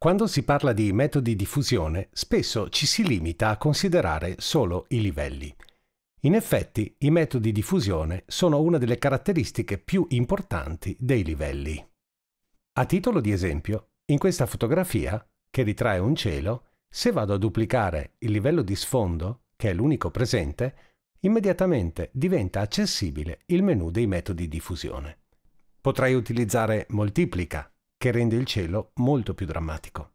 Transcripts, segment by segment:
Quando si parla di metodi di fusione, spesso ci si limita a considerare solo i livelli. In effetti, i metodi di fusione sono una delle caratteristiche più importanti dei livelli. A titolo di esempio, in questa fotografia, che ritrae un cielo, se vado a duplicare il livello di sfondo, che è l'unico presente, immediatamente diventa accessibile il menu dei metodi di fusione. Potrei utilizzare moltiplica, che rende il cielo molto più drammatico.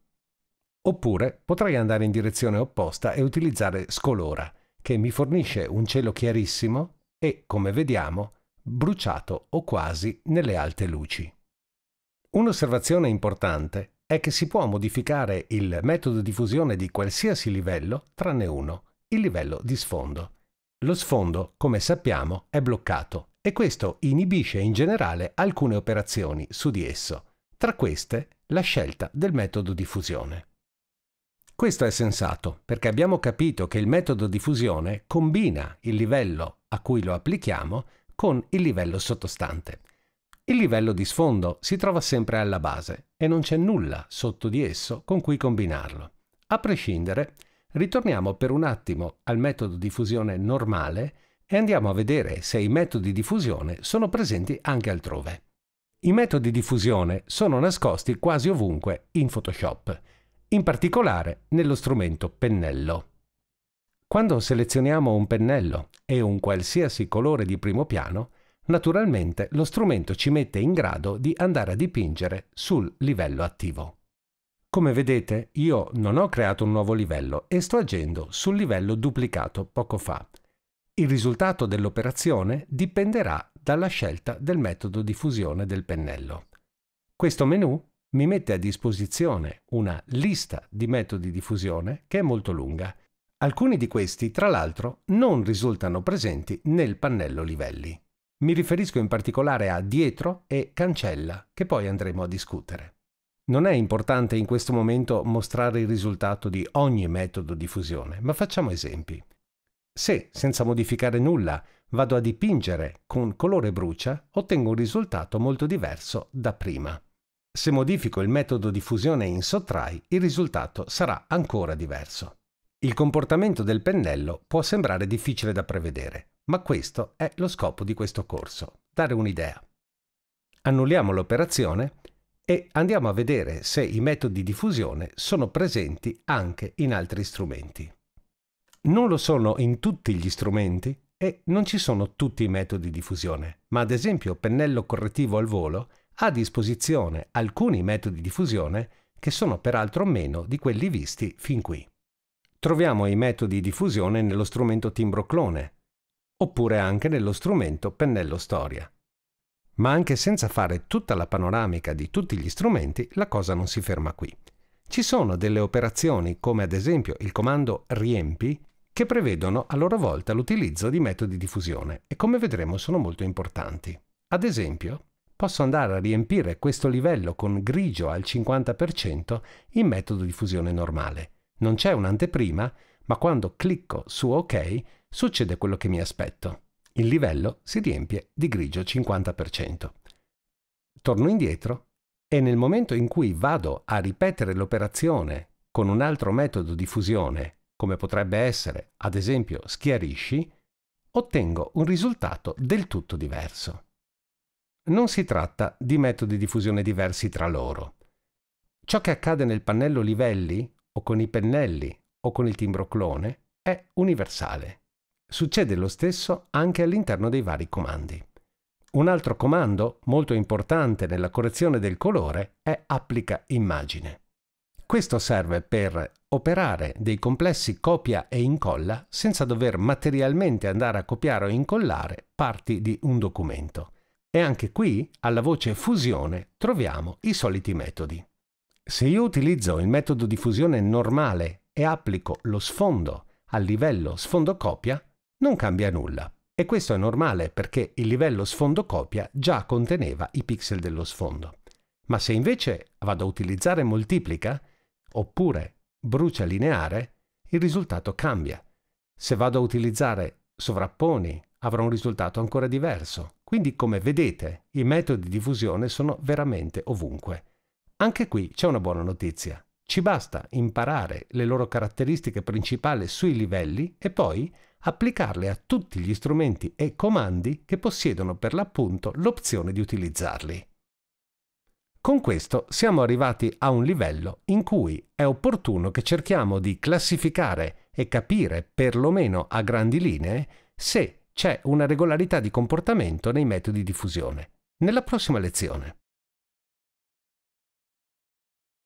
Oppure potrei andare in direzione opposta e utilizzare scolora, che mi fornisce un cielo chiarissimo e, come vediamo, bruciato o quasi nelle alte luci. Un'osservazione importante è che si può modificare il metodo di fusione di qualsiasi livello tranne uno, il livello di sfondo. Lo sfondo, come sappiamo, è bloccato e questo inibisce in generale alcune operazioni su di esso tra queste la scelta del metodo di fusione. Questo è sensato perché abbiamo capito che il metodo di fusione combina il livello a cui lo applichiamo con il livello sottostante. Il livello di sfondo si trova sempre alla base e non c'è nulla sotto di esso con cui combinarlo. A prescindere, ritorniamo per un attimo al metodo di fusione normale e andiamo a vedere se i metodi di fusione sono presenti anche altrove i metodi di fusione sono nascosti quasi ovunque in Photoshop, in particolare nello strumento pennello. Quando selezioniamo un pennello e un qualsiasi colore di primo piano, naturalmente lo strumento ci mette in grado di andare a dipingere sul livello attivo. Come vedete, io non ho creato un nuovo livello e sto agendo sul livello duplicato poco fa. Il risultato dell'operazione dipenderà dalla scelta del metodo di fusione del pennello. Questo menu mi mette a disposizione una lista di metodi di fusione che è molto lunga. Alcuni di questi, tra l'altro, non risultano presenti nel pannello livelli. Mi riferisco in particolare a dietro e cancella, che poi andremo a discutere. Non è importante in questo momento mostrare il risultato di ogni metodo di fusione, ma facciamo esempi. Se, senza modificare nulla, vado a dipingere con colore brucia, ottengo un risultato molto diverso da prima. Se modifico il metodo di fusione in sottrai, il risultato sarà ancora diverso. Il comportamento del pennello può sembrare difficile da prevedere, ma questo è lo scopo di questo corso, dare un'idea. Annulliamo l'operazione e andiamo a vedere se i metodi di fusione sono presenti anche in altri strumenti non lo sono in tutti gli strumenti e non ci sono tutti i metodi di fusione, ma ad esempio pennello correttivo al volo ha a disposizione alcuni metodi di fusione che sono peraltro meno di quelli visti fin qui. Troviamo i metodi di fusione nello strumento timbro clone, oppure anche nello strumento pennello storia. Ma anche senza fare tutta la panoramica di tutti gli strumenti, la cosa non si ferma qui. Ci sono delle operazioni come ad esempio il comando riempi che prevedono a loro volta l'utilizzo di metodi di fusione e come vedremo sono molto importanti. Ad esempio, posso andare a riempire questo livello con grigio al 50% in metodo di fusione normale. Non c'è un'anteprima, ma quando clicco su OK succede quello che mi aspetto. Il livello si riempie di grigio 50%. Torno indietro e nel momento in cui vado a ripetere l'operazione con un altro metodo di fusione come potrebbe essere, ad esempio, schiarisci, ottengo un risultato del tutto diverso. Non si tratta di metodi di fusione diversi tra loro. Ciò che accade nel pannello livelli, o con i pennelli, o con il timbro clone, è universale. Succede lo stesso anche all'interno dei vari comandi. Un altro comando molto importante nella correzione del colore è applica immagine. Questo serve per operare dei complessi copia e incolla senza dover materialmente andare a copiare o incollare parti di un documento. E anche qui, alla voce fusione, troviamo i soliti metodi. Se io utilizzo il metodo di fusione normale e applico lo sfondo al livello sfondo copia, non cambia nulla. E questo è normale perché il livello sfondo copia già conteneva i pixel dello sfondo. Ma se invece vado a utilizzare moltiplica, oppure brucia lineare, il risultato cambia. Se vado a utilizzare sovrapponi avrò un risultato ancora diverso. Quindi come vedete i metodi di fusione sono veramente ovunque. Anche qui c'è una buona notizia. Ci basta imparare le loro caratteristiche principali sui livelli e poi applicarle a tutti gli strumenti e comandi che possiedono per l'appunto l'opzione di utilizzarli. Con questo siamo arrivati a un livello in cui è opportuno che cerchiamo di classificare e capire, perlomeno a grandi linee, se c'è una regolarità di comportamento nei metodi di fusione. Nella prossima lezione.